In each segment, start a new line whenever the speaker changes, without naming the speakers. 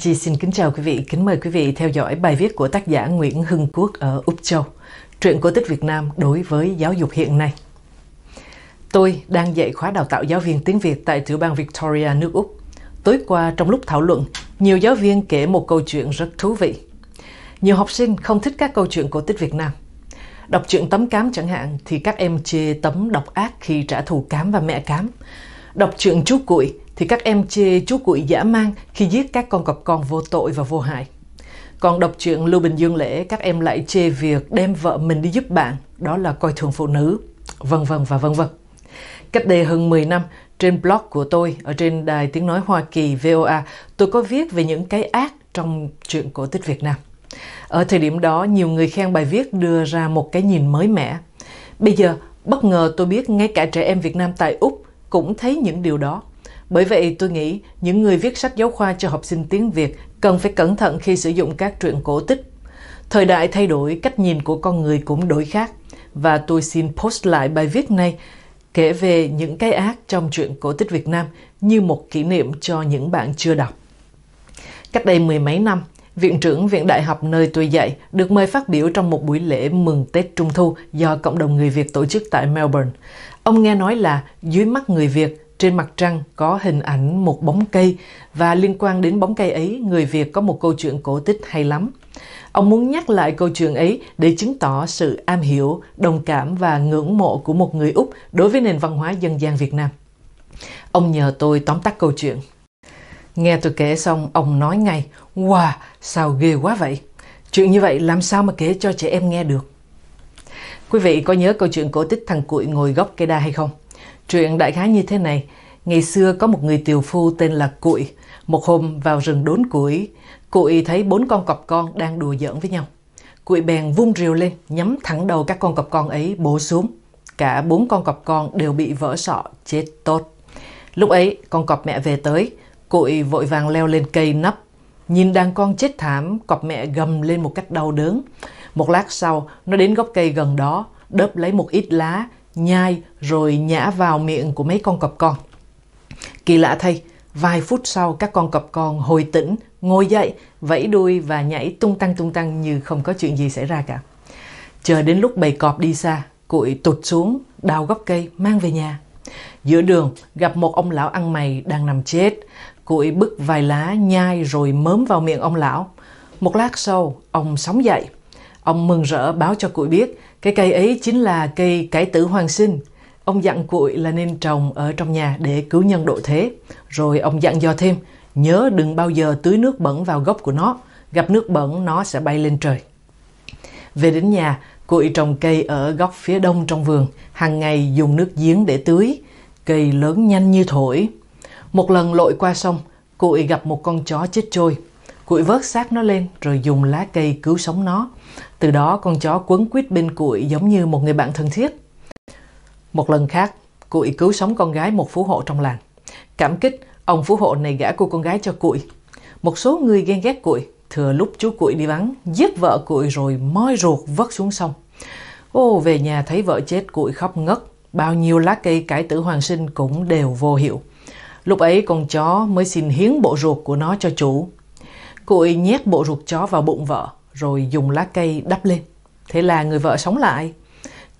Chi xin kính chào quý vị, kính mời quý vị theo dõi bài viết của tác giả Nguyễn Hưng Quốc ở Úc Châu, Truyện cổ tích Việt Nam đối với giáo dục hiện nay. Tôi đang dạy khóa đào tạo giáo viên tiếng Việt tại tiểu bang Victoria, nước Úc. Tối qua trong lúc thảo luận, nhiều giáo viên kể một câu chuyện rất thú vị. Nhiều học sinh không thích các câu chuyện cổ tích Việt Nam. Đọc truyện tấm cám chẳng hạn thì các em chê tấm độc ác khi trả thù cám và mẹ cám. Đọc truyện chú cuội thì các em chê chú cuội dã man khi giết các con cọp con vô tội và vô hại. Còn đọc truyện Lưu Bình Dương Lễ, các em lại chê việc đem vợ mình đi giúp bạn, đó là coi thường phụ nữ, vân vân và vân vân. Cách đây hơn 10 năm, trên blog của tôi ở trên đài tiếng nói Hoa Kỳ VOA, tôi có viết về những cái ác trong truyện cổ tích Việt Nam. Ở thời điểm đó, nhiều người khen bài viết đưa ra một cái nhìn mới mẻ. Bây giờ, bất ngờ tôi biết ngay cả trẻ em Việt Nam tại Úc cũng thấy những điều đó bởi vậy tôi nghĩ những người viết sách giáo khoa cho học sinh tiếng Việt cần phải cẩn thận khi sử dụng các truyện cổ tích. Thời đại thay đổi, cách nhìn của con người cũng đổi khác. Và tôi xin post lại bài viết này kể về những cái ác trong truyện cổ tích Việt Nam như một kỷ niệm cho những bạn chưa đọc. Cách đây mười mấy năm, Viện trưởng Viện Đại học nơi tôi dạy được mời phát biểu trong một buổi lễ mừng Tết Trung Thu do cộng đồng người Việt tổ chức tại Melbourne. Ông nghe nói là dưới mắt người Việt, trên mặt trăng có hình ảnh một bóng cây và liên quan đến bóng cây ấy, người Việt có một câu chuyện cổ tích hay lắm. Ông muốn nhắc lại câu chuyện ấy để chứng tỏ sự am hiểu, đồng cảm và ngưỡng mộ của một người Úc đối với nền văn hóa dân gian Việt Nam. Ông nhờ tôi tóm tắt câu chuyện. Nghe tôi kể xong, ông nói ngay, wow, sao ghê quá vậy. Chuyện như vậy làm sao mà kể cho trẻ em nghe được. Quý vị có nhớ câu chuyện cổ tích thằng cuội ngồi gốc cây đa hay không? Chuyện đại khái như thế này, ngày xưa có một người tiều phu tên là Cụi. Một hôm vào rừng đốn củi, Cụi thấy bốn con cọp con đang đùa giỡn với nhau. Cụi bèn vung rìu lên, nhắm thẳng đầu các con cọp con ấy bổ xuống. Cả bốn con cọp con đều bị vỡ sọ, chết tốt. Lúc ấy, con cọp mẹ về tới, Cụi vội vàng leo lên cây nắp. Nhìn đàn con chết thảm, cọp mẹ gầm lên một cách đau đớn. Một lát sau, nó đến gốc cây gần đó, đớp lấy một ít lá, nhai rồi nhả vào miệng của mấy con cọp con. Kỳ lạ thay, vài phút sau các con cọp con hồi tỉnh, ngồi dậy, vẫy đuôi và nhảy tung tăng tung tăng như không có chuyện gì xảy ra cả. Chờ đến lúc bầy cọp đi xa, cụi tụt xuống, đào gốc cây, mang về nhà. Giữa đường, gặp một ông lão ăn mày đang nằm chết. Cụi bứt vài lá nhai rồi mớm vào miệng ông lão. Một lát sau, ông sống dậy. Ông mừng rỡ báo cho cụi biết cái cây ấy chính là cây cải tử hoàng sinh. Ông dặn cuội là nên trồng ở trong nhà để cứu nhân độ thế. Rồi ông dặn dò thêm, nhớ đừng bao giờ tưới nước bẩn vào gốc của nó, gặp nước bẩn nó sẽ bay lên trời. Về đến nhà, cuội trồng cây ở góc phía đông trong vườn, hàng ngày dùng nước giếng để tưới. Cây lớn nhanh như thổi. Một lần lội qua sông, cuội gặp một con chó chết trôi, cụi vớt xác nó lên rồi dùng lá cây cứu sống nó. Từ đó con chó quấn quýt bên cụi giống như một người bạn thân thiết. Một lần khác, cụi cứu sống con gái một phú hộ trong làng. Cảm kích, ông phú hộ này gả cô con gái cho cụi Một số người ghen ghét cụi thừa lúc chú cụi đi vắng, giết vợ cụi rồi moi ruột vớt xuống sông. Ô về nhà thấy vợ chết cụi khóc ngất, bao nhiêu lá cây cải tử hoàng sinh cũng đều vô hiệu. Lúc ấy con chó mới xin hiến bộ ruột của nó cho chủ Cô y nhét bộ ruột chó vào bụng vợ, rồi dùng lá cây đắp lên. Thế là người vợ sống lại.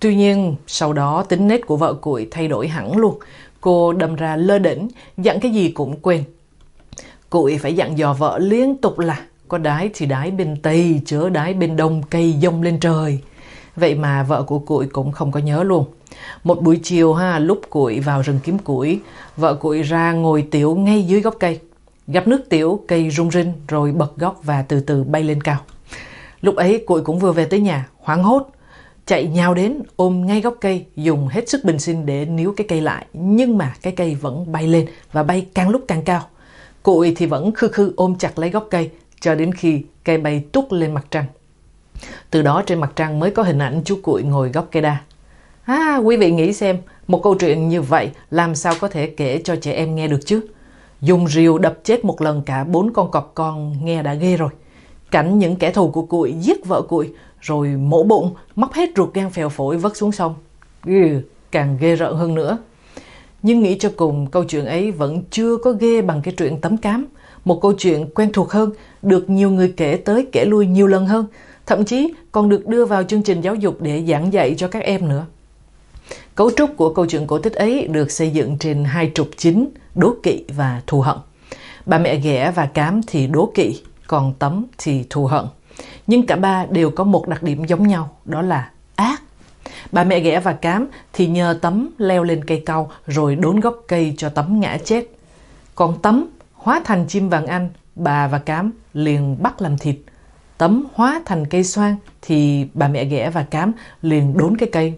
Tuy nhiên, sau đó tính nết của vợ cụi thay đổi hẳn luôn. Cô đâm ra lơ đỉnh, dặn cái gì cũng quên. Cụi phải dặn dò vợ liên tục là có đái thì đái bên Tây, chớ đái bên Đông cây dông lên trời. Vậy mà vợ của cụi cũng không có nhớ luôn. Một buổi chiều ha, lúc cụi vào rừng kiếm củi, vợ cụi ra ngồi tiểu ngay dưới gốc cây gặp nước tiểu cây rung rinh rồi bật gốc và từ từ bay lên cao. Lúc ấy cụi cũng vừa về tới nhà, hoảng hốt, chạy nhào đến ôm ngay gốc cây dùng hết sức bình sinh để níu cái cây lại nhưng mà cái cây vẫn bay lên và bay càng lúc càng cao cụi thì vẫn khư khư ôm chặt lấy gốc cây cho đến khi cây bay tút lên mặt trăng từ đó trên mặt trăng mới có hình ảnh chú cụi ngồi gốc cây đa à quý vị nghĩ xem một câu chuyện như vậy làm sao có thể kể cho trẻ em nghe được chứ Dùng rìu đập chết một lần cả bốn con cọp con nghe đã ghê rồi. Cảnh những kẻ thù của cụi giết vợ cụi, rồi mổ bụng, móc hết ruột gan phèo phổi vất xuống sông. Ừ, càng ghê rợn hơn nữa. Nhưng nghĩ cho cùng câu chuyện ấy vẫn chưa có ghê bằng cái chuyện tấm cám. Một câu chuyện quen thuộc hơn, được nhiều người kể tới kể lui nhiều lần hơn. Thậm chí còn được đưa vào chương trình giáo dục để giảng dạy cho các em nữa. Cấu trúc của câu chuyện cổ tích ấy được xây dựng trên hai trục chính, đố kỵ và thù hận. Bà mẹ ghẻ và cám thì đố kỵ, còn tấm thì thù hận. Nhưng cả ba đều có một đặc điểm giống nhau, đó là ác. Bà mẹ ghẻ và cám thì nhờ tấm leo lên cây cao rồi đốn gốc cây cho tấm ngã chết. Còn tấm hóa thành chim vàng anh, bà và cám liền bắt làm thịt. Tấm hóa thành cây xoan thì bà mẹ ghẻ và cám liền đốn cái cây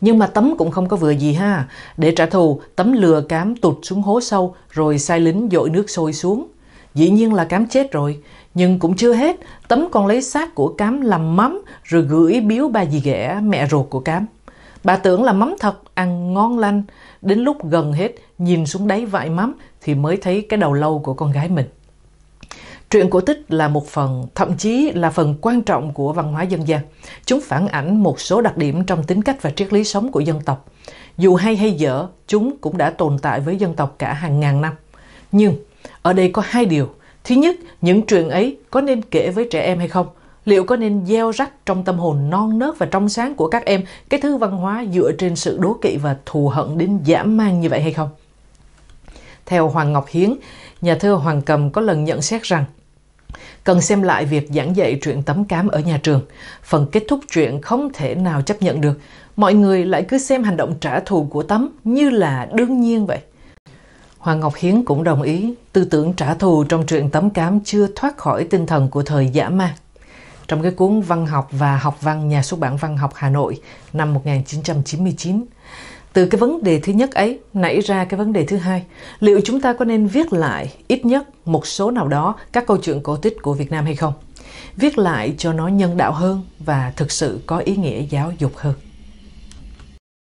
nhưng mà Tấm cũng không có vừa gì ha. Để trả thù, Tấm lừa cám tụt xuống hố sâu rồi sai lính dội nước sôi xuống. Dĩ nhiên là cám chết rồi, nhưng cũng chưa hết, Tấm còn lấy xác của cám làm mắm rồi gửi biếu bà dì ghẻ mẹ ruột của cám. Bà tưởng là mắm thật, ăn ngon lành, đến lúc gần hết, nhìn xuống đáy vại mắm thì mới thấy cái đầu lâu của con gái mình. Truyện cổ tích là một phần, thậm chí là phần quan trọng của văn hóa dân gian. Chúng phản ảnh một số đặc điểm trong tính cách và triết lý sống của dân tộc. Dù hay hay dở, chúng cũng đã tồn tại với dân tộc cả hàng ngàn năm. Nhưng ở đây có hai điều. Thứ nhất, những truyện ấy có nên kể với trẻ em hay không? Liệu có nên gieo rắc trong tâm hồn non nớt và trong sáng của các em cái thứ văn hóa dựa trên sự đố kỵ và thù hận đến giảm man như vậy hay không? Theo Hoàng Ngọc Hiến, nhà thơ Hoàng Cầm có lần nhận xét rằng Cần xem lại việc giảng dạy truyện tấm cám ở nhà trường. Phần kết thúc truyện không thể nào chấp nhận được. Mọi người lại cứ xem hành động trả thù của tấm như là đương nhiên vậy. Hoàng Ngọc Hiến cũng đồng ý, tư tưởng trả thù trong truyện tấm cám chưa thoát khỏi tinh thần của thời giả ma Trong cái cuốn Văn học và Học văn nhà xuất bản Văn học Hà Nội năm 1999, từ cái vấn đề thứ nhất ấy nảy ra cái vấn đề thứ hai liệu chúng ta có nên viết lại ít nhất một số nào đó các câu chuyện cổ tích của việt nam hay không viết lại cho nó nhân đạo hơn và thực sự có ý nghĩa giáo dục hơn